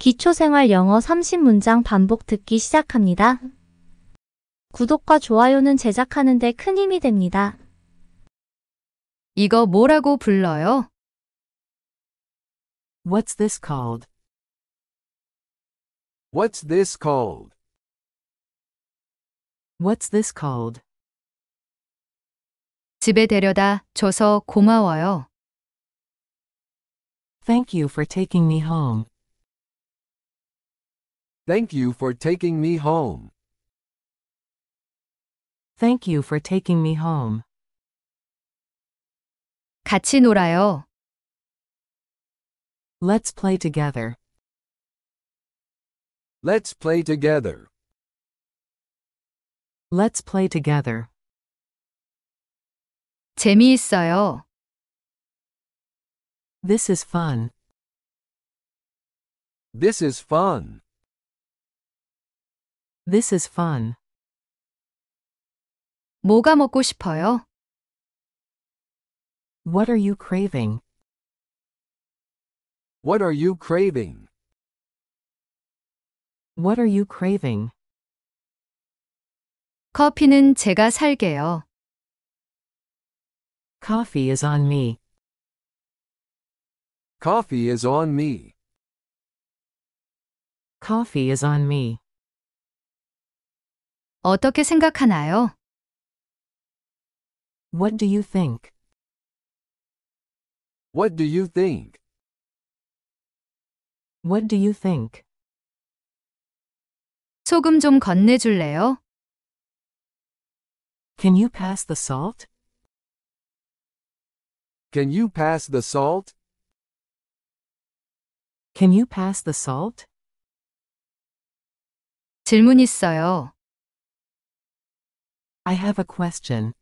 기초생활 영어 30문장 반복 듣기 시작합니다. 구독과 좋아요는 제작하는데 큰 힘이 됩니다. 이거 뭐라고 불러요? What's this called? What's this called? What's this called? 집에 데려다 줘서 고마워요. Thank you for taking me home. Thank you for taking me home. Thank you for taking me home. 같이 놀아요. Let's play together. Let's play together. Let's play together. 재미있어요. This is fun. This is fun. This is fun. 뭐가 먹고 싶어요? What are you craving? What are you craving? What are you craving? 커피는 제가 살게요. Coffee is on me. Coffee is on me. Coffee is on me. 어떻게 생각하나요? What do you think? What do you think? What do you think? 소금 좀 건네줄래요? Can you pass the salt? Can you pass the salt? Can you pass the salt? 질문 있어요. I have a question.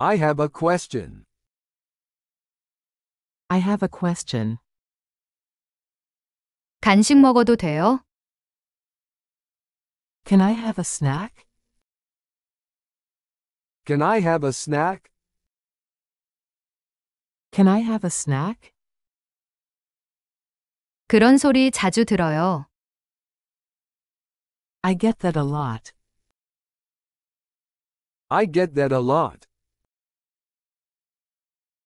I have a question. I have a question. 간식 먹어도 돼요? Can I have a snack? Can I have a snack? Can I have a snack? 그런 소리 자주 들어요. I get that a lot. I get that a lot.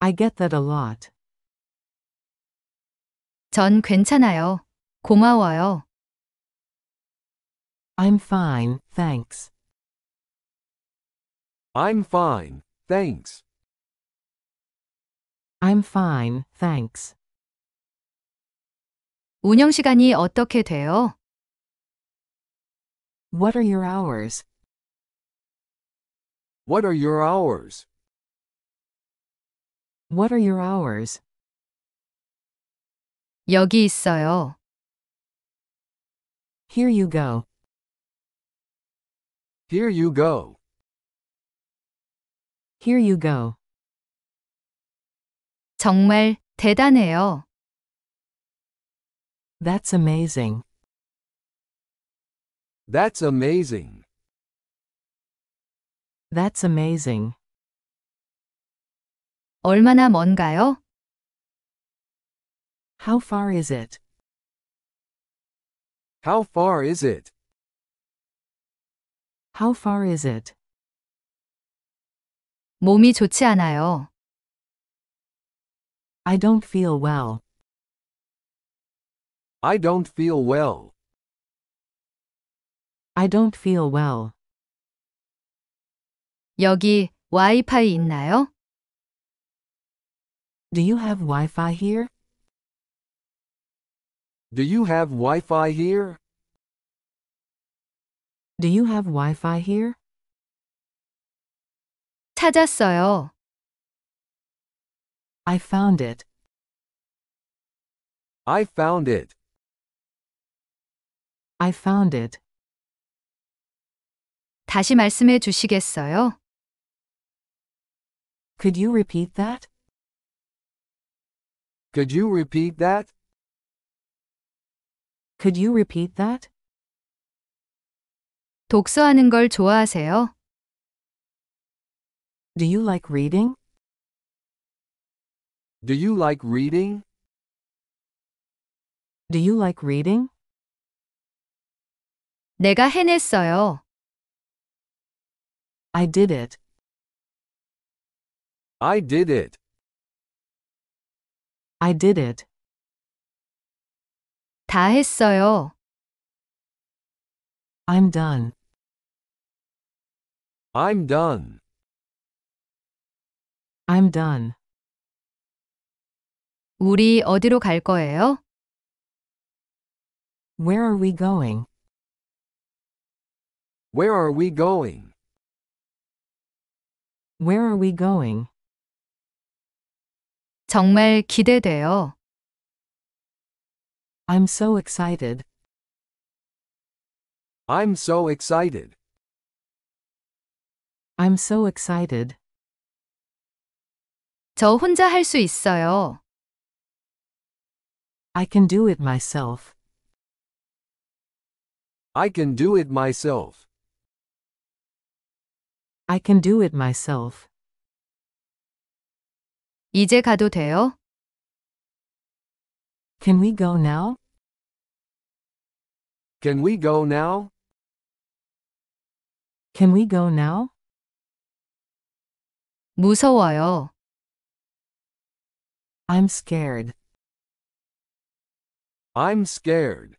I get that a lot. 전 괜찮아요. 고마워요. I'm fine, thanks. I'm fine, thanks. I'm fine, thanks. 운영 시간이 어떻게 돼요? What are your hours? What are your hours? What are your hours? 여기 있어요. Here you go. Here you go. Here you go. 정말 대단해요. That's amazing. That's amazing. That's amazing. 얼마나 먼가요? How far is it? How far is it? How far is it? 몸이 좋지 않아요. I don't feel well. I don't feel well. I don't feel well. 여기 와이파이 있나요? Do you have Wi-Fi here? Do you have Wi-Fi here? Do you have Wi-Fi here? 찾았어요. I found it. I found it. I found it. 다시 말씀해 주시겠어요? Could you repeat that? Could you repeat that? Could you repeat that? 독서하는 걸 좋아하세요? Do you like reading? Do you like reading? Do you like reading? 내가 해냈어요. I did it. I did it. I did it. 다 했어요. I'm done. I'm done. I'm done. 우리 어디로 갈 거예요? Where are we going? Where are we going? Where are we going? 정말 기대돼요. I'm so excited. I'm so excited. I'm so excited. 저 혼자 할 있어요. I can do it myself. I can do it myself. I can do it myself. 이제 가도 돼요? Can we go now? Can we go now? Can we go now? 무서워요. I'm scared. I'm scared.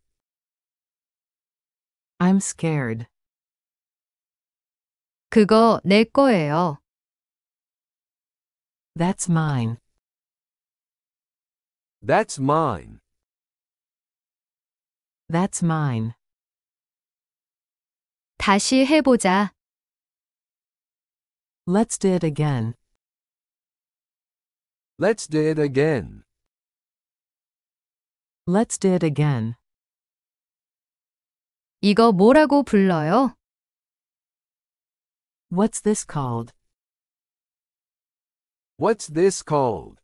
I'm scared. 그거 내 거예요. That's mine. That's mine. That's mine. 다시 해보자. Let's do it again. Let's do it again. Let's do it again. 이거 뭐라고 불러요? What's this called? What's this called?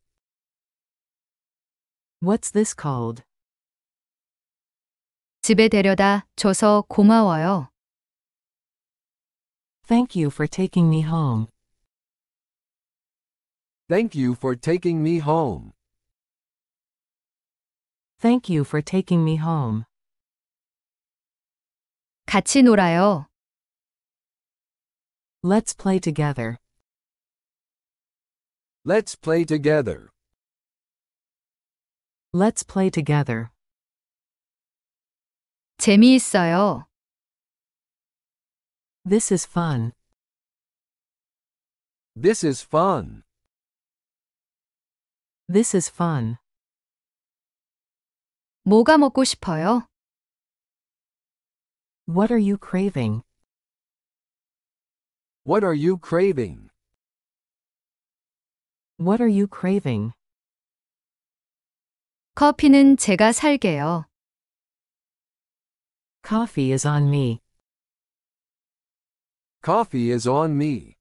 What's this called? 집에 데려다 줘서 고마워요. Thank you for taking me home. Thank you for taking me home. Thank you for taking me home. 같이 놀아요. Let's play together. Let's play together. Let's play together. 재미있어요. This is fun. This is fun. This is fun. 뭐가 먹고 싶어요? What are you craving? What are you craving? What are you craving? 커피는 제가 살게요. Coffee is on me. Coffee is on me.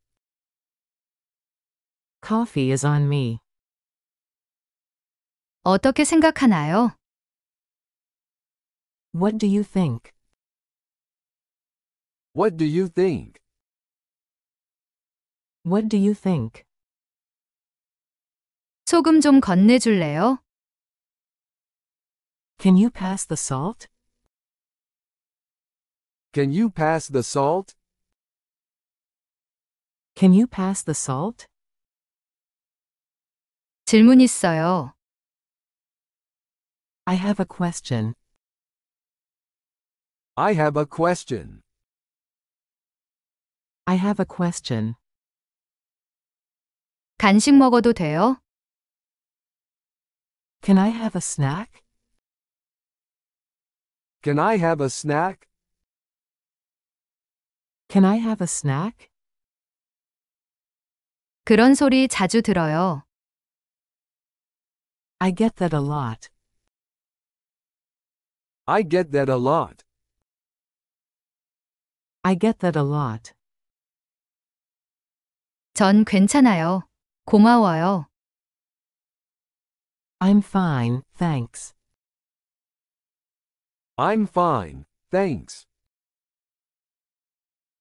Coffee is on me. 어떻게 생각하나요? What do you think? What do you think? What do you think? 소금 좀 건네줄래요? Can you pass the salt? Can you pass the salt? Can you pass the salt? 질문 있어요. I have a question. I have a question. I have a question. 간식 먹어도 돼요? Can I have a snack? Can I have a snack? Can I have a snack? 그런 소리 자주 들어요. I get that a lot. I get that a lot. I get that a lot. 전 괜찮아요. 고마워요. I'm fine, thanks. I'm fine, thanks.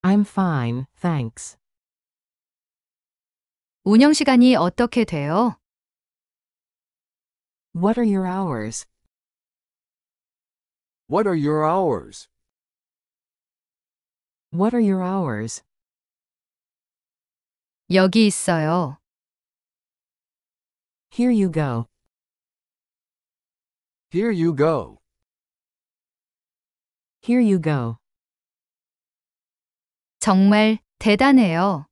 I'm fine, thanks. 운영 시간이 어떻게 돼요? What are your hours? What are your hours? What are your hours? 여기 있어요. Here you go. Here you go. Here you go. 정말 대단해요.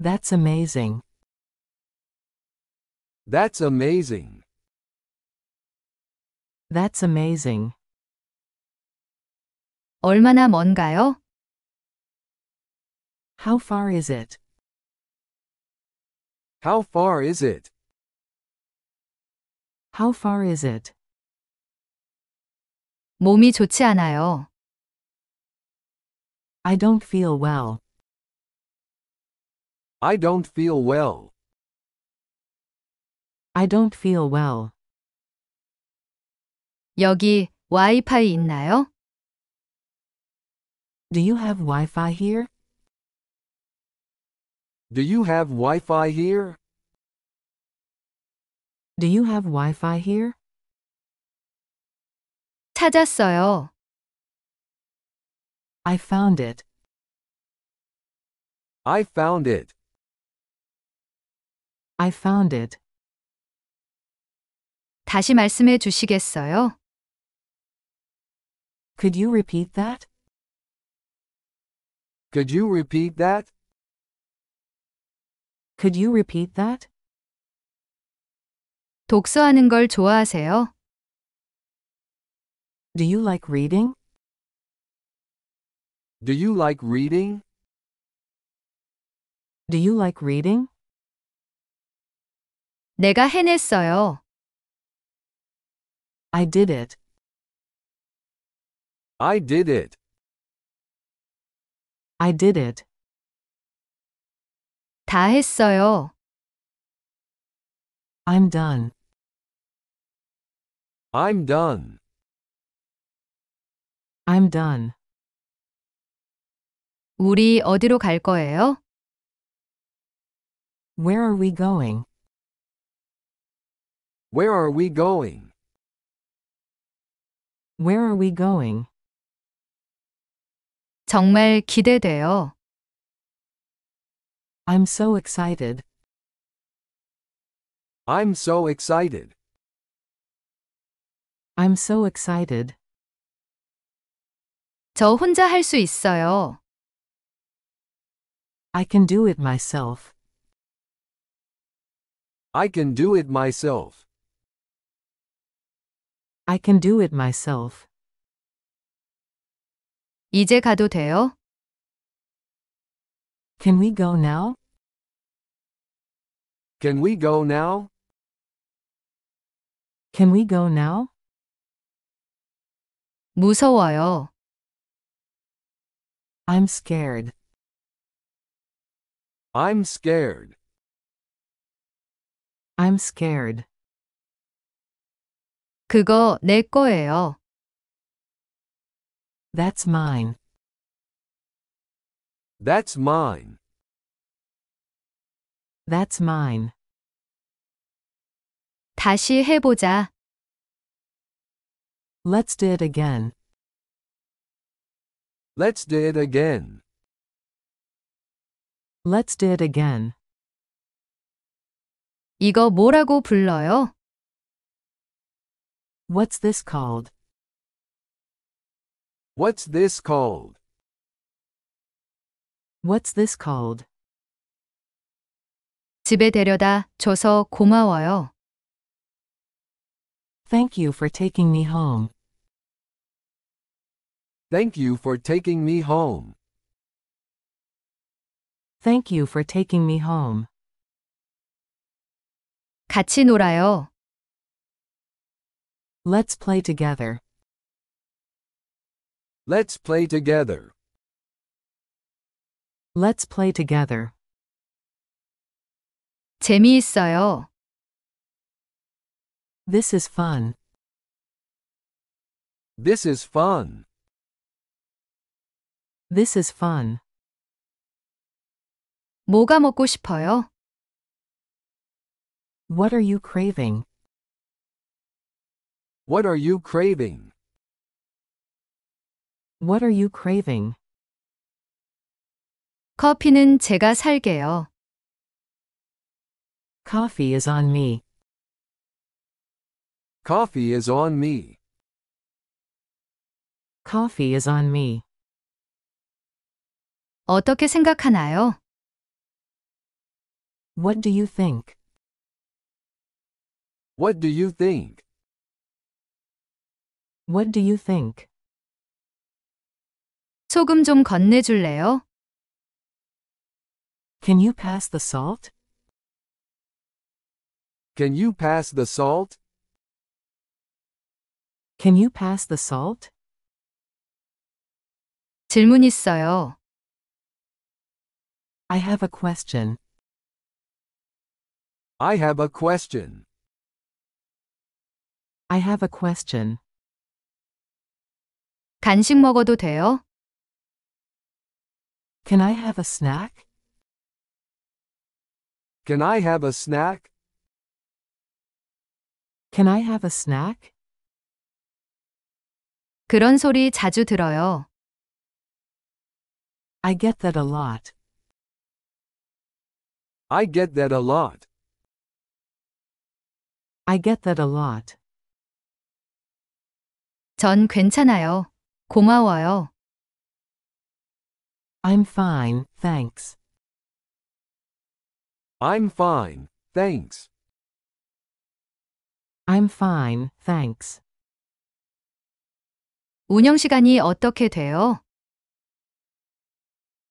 That's amazing. That's amazing. That's amazing. 얼마나 먼가요? How far is it? How far is it? How far is it? 몸이 좋지 않아요. I don't feel well. I don't feel well. I don't feel well. 여기 와이파이 있나요? Do you have Wi-Fi here? Do you have Wi-Fi here? Do you have Wi-Fi here? 찾았어요. I found it. I found it. I found it. 다시 말씀해 주시겠어요? Could you repeat that? Could you repeat that? Could you repeat that? 독서하는 걸 좋아하세요? Do you like reading? Do you like reading? Do you like reading? 내가 해냈어요. I did it. I did it. I did it. 다 했어요. I'm done. I'm done. I'm done. 우리 어디로 갈 거예요? Where are we going? Where are we going? Where are we going? 정말 기대돼요. I'm so excited. I'm so excited. I'm so excited. 저 혼자 할 수 있어요. I can do it myself. I can do it myself. I can do it myself. 이제 가도 돼요? Can we go now? Can we go now? Can we go now? 무서워요. I'm scared. I'm scared. I'm scared. 그거 내 거예요. That's mine. That's mine. That's mine. 다시 해보자. Let's do it again. Let's do it again. Let's do it again. 이거 뭐라고 불러요? What's this called? What's this called? What's this called? 집에 데려다 줘서 고마워요. Thank you for taking me home. Thank you for taking me home. Thank you for taking me home. 같이 놀아요. Let's play together. Let's play together. Let's play together. 재미있어요. This is fun. This is fun. This is fun. 뭐가 먹고 싶어요? What are you craving? What are you craving? What are you craving? 커피는 제가 살게요. Coffee is on me. Coffee is on me. Coffee is on me. 어떻게 생각하나요? What do you think? What do you think? What do you think? 소금 좀 건네줄래요? Can you pass the salt? Can you pass the salt? Can you pass the salt? 질문 있어요. I have a question. I have a question. I have a question. 간식 먹어도 돼요? Can I have a snack? Can I have a snack? Can I have a snack? 그런 소리 자주 들어요. I get that a lot. I get that a lot. I get that a lot. 전 괜찮아요. 고마워요. I'm fine, thanks. I'm fine, thanks. I'm fine, thanks. 운영 시간이 어떻게 돼요?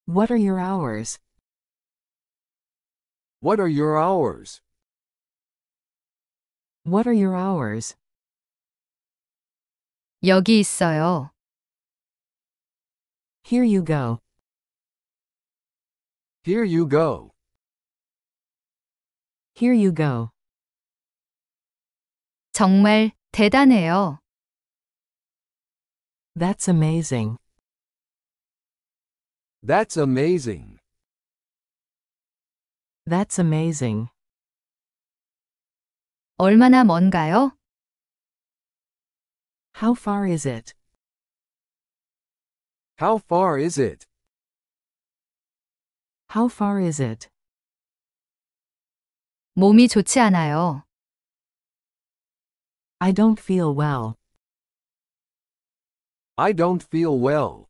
What are your hours? What are your hours? What are your hours? 여기 있어요. Here you go. Here you go. Here you go. 정말 대단해요. That's amazing. That's amazing. That's amazing. 얼마나 먼가요? How far is it? How far is it? How far is it? 몸이 좋지 않아요. I don't feel well. I don't feel well.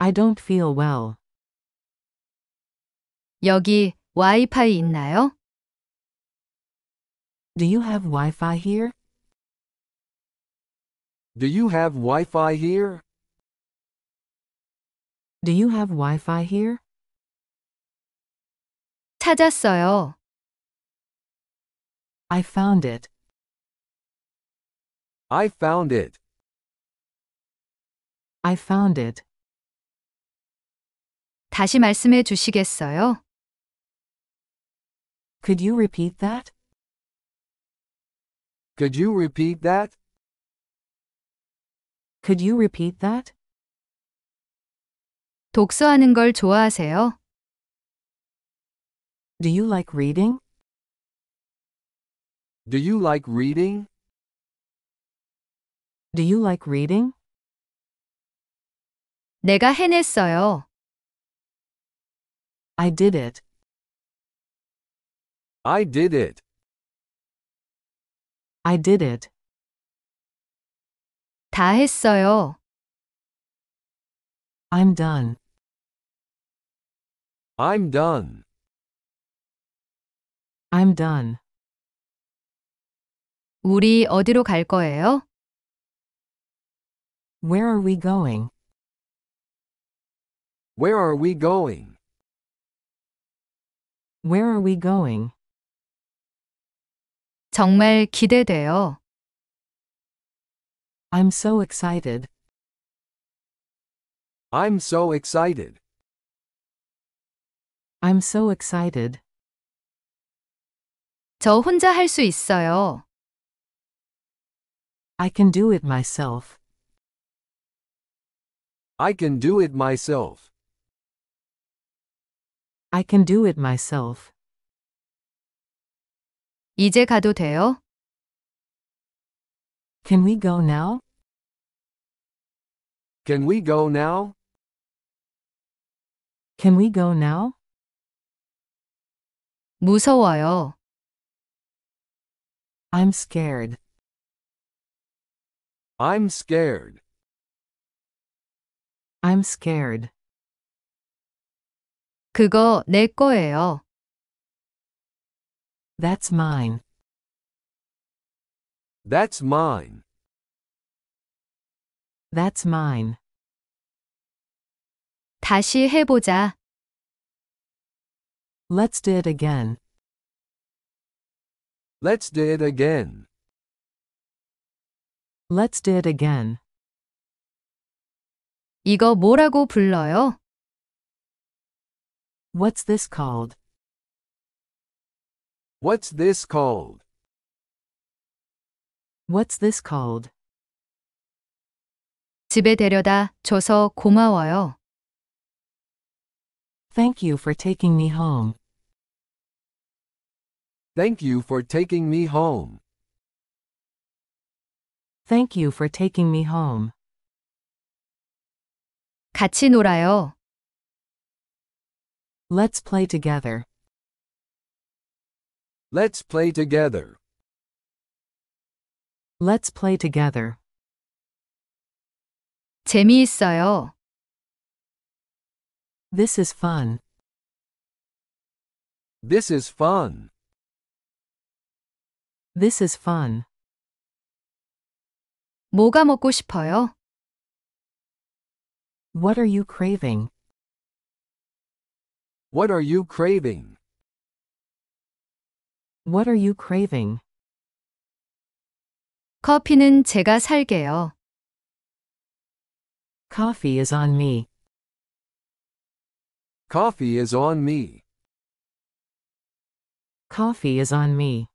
I don't feel well. 여기 와이파이 있나요? Do you have Wi-Fi here? Do you have Wi-Fi here? Do you have Wi-Fi here? 찾았어요. I found it. I found it. I found it. 다시 말씀해 주시겠어요? Could you repeat that? Could you repeat that? Could you repeat that? 독서하는 걸 좋아하세요? Do you like reading? Do you like reading? Do you like reading? 내가 해냈어요. I did it. I did it. I did it. 다 했어요. I'm done. I'm done. I'm done. 우리 어디로 갈 거예요? Where are we going? Where are we going? Where are we going? 정말 기대돼요. I'm so excited. I'm so excited. I'm so excited. 저 혼자 할 수 있어요. I can do it myself. I can do it myself. I can do it myself. 이제 가도 돼요? Can we go now? Can we go now? Can we go now? 무서워요. I'm scared. I'm scared. I'm scared. 그거 내 거예요. That's mine. That's mine. That's mine. 다시 해보자. Let's do it again. Let's do it again. Let's do it again. 이거 뭐라고 불러요? What's this called? What's this called? What's this called? 집에 데려다 줘서 고마워요. Thank you for taking me home. Thank you for taking me home. Thank you for taking me home. 같이 놀아요. Let's play together. Let's play together. Let's play together. 재미있어요. This is fun. This is fun. This is fun. 뭐가 먹고 싶어요? What are you craving? What are you craving? What are you craving? 커피는 제가 살게요. Coffee is on me. Coffee is on me. Coffee is on me.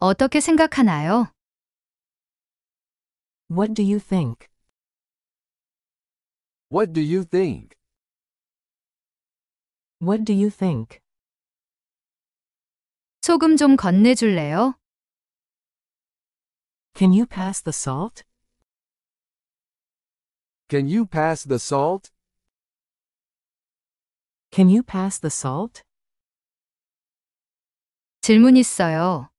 어떻게 생각하나요? What do you think? What do you think? What do you think? 소금 좀 건네줄래요? Can you pass the salt? Can you pass the salt? Can you pass the salt? 질문 있어요.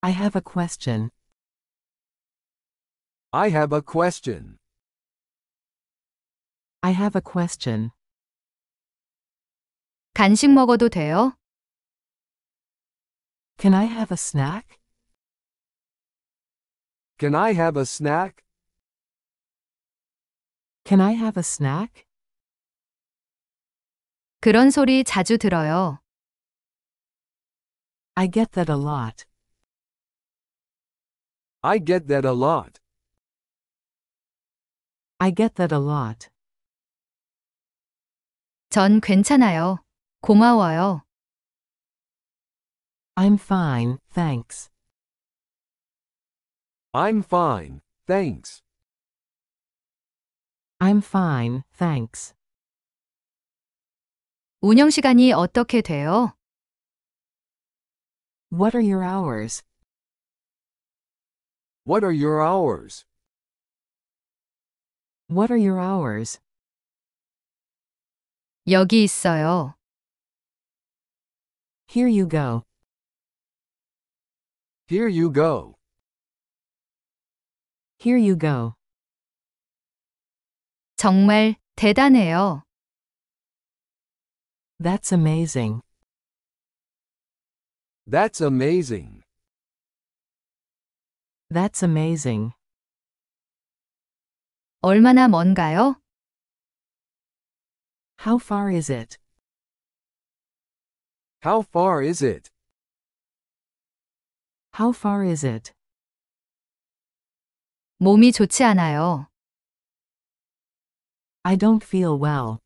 I have a question. I have a question. I have a question. 간식 먹어도 돼요? Can I have a snack? Can I have a snack? Can I have a snack? 그런 소리 자주 들어요. I get that a lot. I get that a lot. I get that a lot. 전 괜찮아요. 고마워요. I'm fine, thanks. I'm fine, thanks. I'm fine, thanks. 운영 시간이 어떻게 돼요? What are your hours? What are your hours? What are your hours? 여기 있어요. Here you go. Here you go. Here you go. 정말 대단해요. That's amazing. That's amazing. That's amazing. 얼마나 먼가요? How far is it? How far is it? How far is it? 몸이 좋지 않아요. I don't feel well.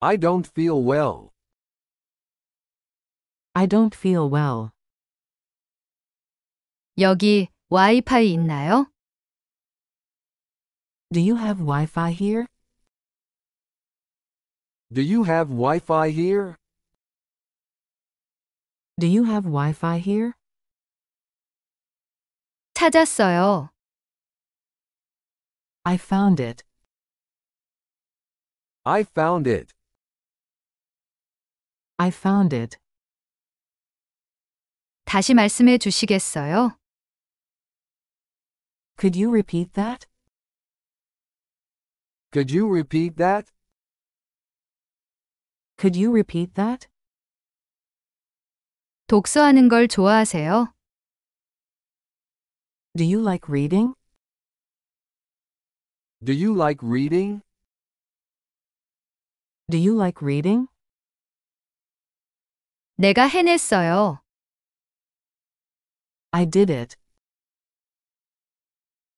I don't feel well. I don't feel well. 여기 와이파이 있나요? Do you have Wi-Fi here? Do you have Wi-Fi here? Do you have Wi-Fi here? 찾았어요. I found it. I found it. I found it. 다시 말씀해 주시겠어요? Could you repeat that? Could you repeat that? Could you repeat that? 독서하는 걸 좋아하세요? Do you like reading? Do you like reading? Do you like reading? 내가 해냈어요. I did it.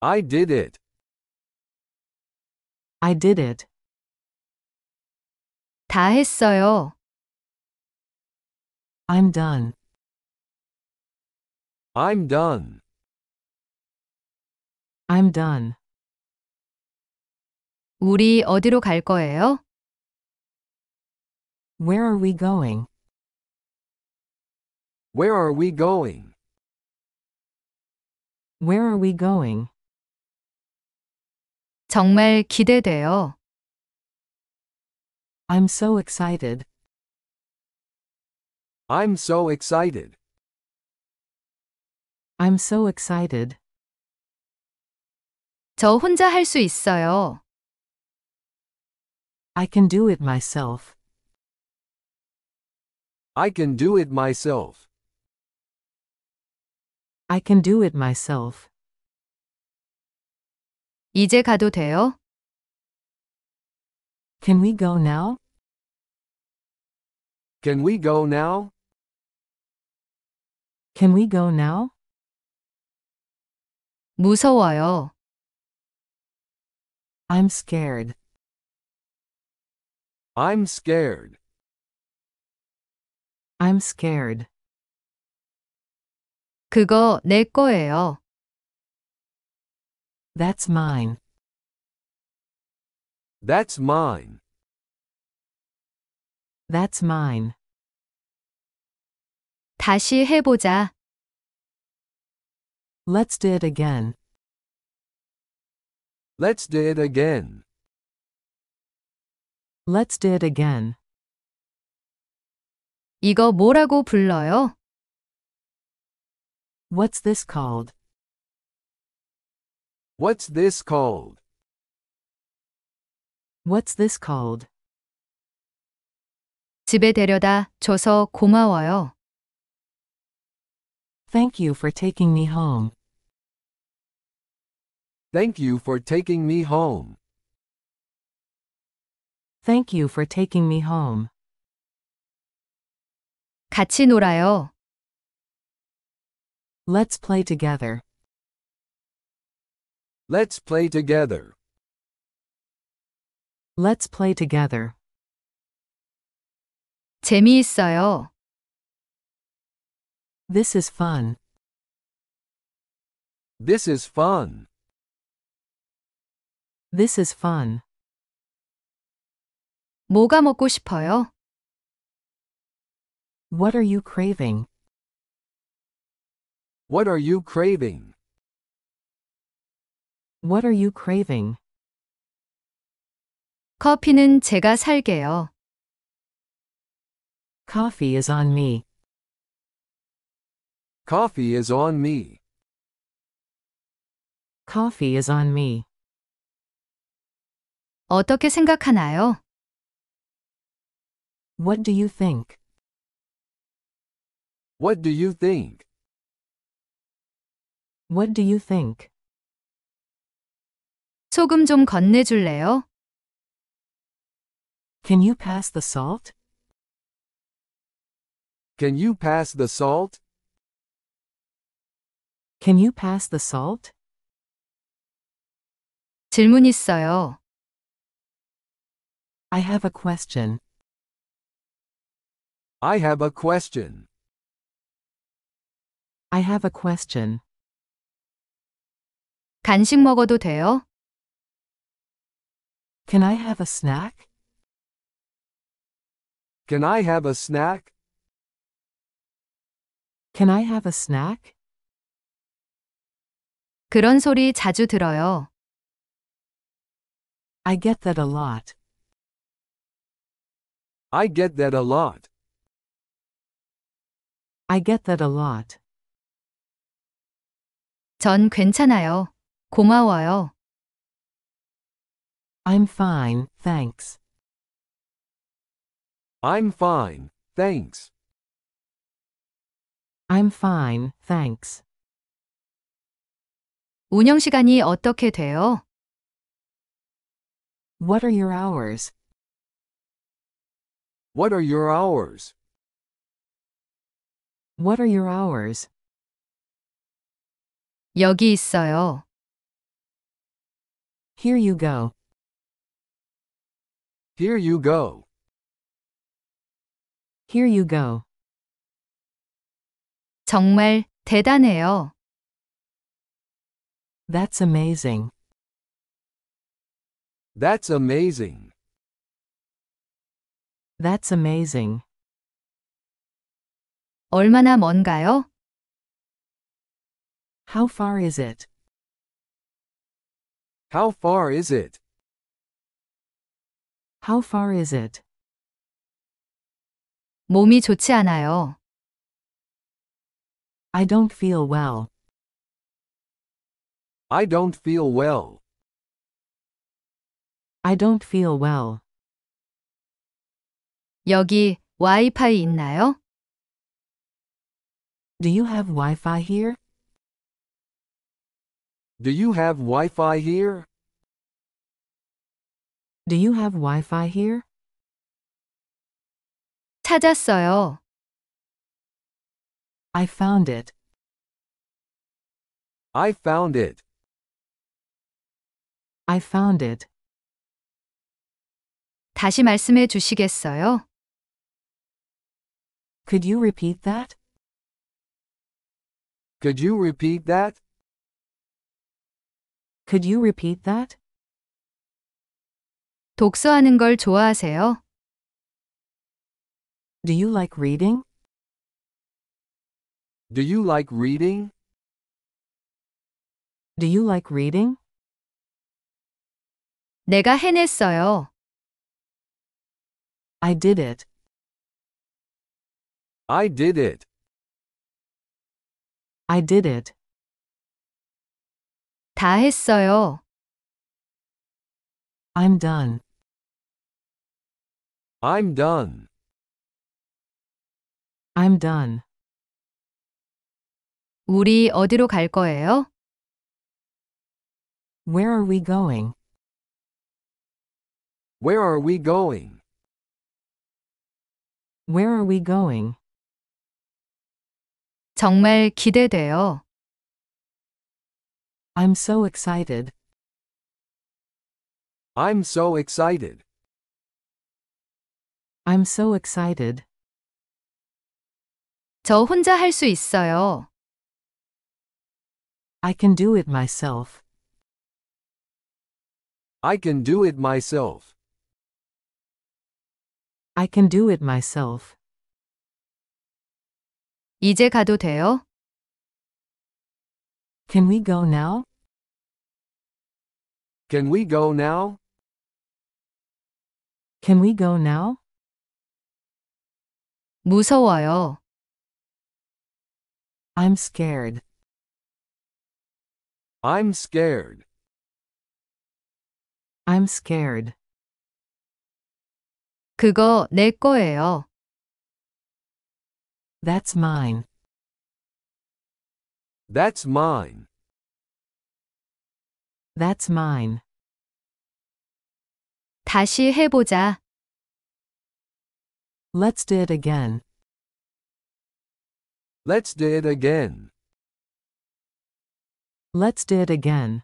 I did it. I did it. 다 했어요. I'm done. I'm done. I'm done. 우리 어디로 갈 거예요? Where are we going? Where are we going? Where are we going? 정말 기대돼요. I'm so excited. I'm so excited. I'm so excited. 저 혼자 할 있어요. I can do it myself. I can do it myself. I can do it myself. 이제 가도 돼요? Can we go now? Can we go now? Can we go now? 무서워요. I'm scared. I'm scared. I'm scared. 그거 내 거예요. That's mine. That's mine. That's mine. 다시 해보자. Let's do it again. Let's do it again. Let's do it again. 이거 뭐라고 불러요? What's this called? What's this called? What's this called? 집에 데려다 줘서 고마워요. Thank you for taking me home. Thank you for taking me home. Thank you for taking me home. 같이 놀아요. Let's play together. Let's play together. Let's play together. 재미있어요. This is fun. This is fun. This is fun. 뭐가 먹고 싶어요? What are you craving? What are you craving? What are you craving? 커피는 제가 살게요. Coffee is on me. Coffee is on me. Coffee is on me. 어떻게 생각하나요? What do you think? What do you think? What do you think? 소금 좀 건네줄래요? Can you pass the salt? Can you pass the salt? Can you pass the salt? 질문 있어요. I have a question. I have a question. I have a question. 간식 먹어도 돼요? Can I have a snack? Can I have a snack? Can I have a snack? 그런 소리 자주 들어요. I get that a lot. I get that a lot. I get that a lot. 전 괜찮아요. 고마워요. I'm fine, thanks. I'm fine, thanks. I'm fine, thanks. 운영 시간이 어떻게 돼요? What are your hours? What are your hours? What are your hours? 여기 있어요. Here you go. Here you go. Here you go. 정말 대단해요. That's amazing. That's amazing. That's amazing. 얼마나 먼가요? How far is it? How far is it? How far is it? 몸이 좋지 않아요. I don't feel well. I don't feel well. I don't feel well. 여기 와이파이 있나요? Do you have Wi-Fi here? Do you have Wi-Fi here? Do you have Wi-Fi here? 찾았어요. I found it. I found it. I found it. 다시 말씀해 주시겠어요? Could you repeat that? Could you repeat that? Could you repeat that? 독서하는 걸 좋아하세요? Do you like reading? Do you like reading? Do you like reading? 내가 해냈어요. I did it. I did it. I did it. 다 했어요. I'm done. I'm done. I'm done. 우리 어디로 갈 거예요? Where are we going? Where are we going? Where are we going? 정말 기대돼요. I'm so excited. I'm so excited. I'm so excited. 저 혼자 할 수 있어요. I can do it myself. I can do it myself. I can do it myself. 이제 가도 돼요? Can we go now? Can we go now? Can we go now? 무서워요. I'm scared. I'm scared. I'm scared. 그거 내 거예요. That's mine. That's mine. That's mine. 다시 해보자. Let's do it again. Let's do it again. Let's do it again.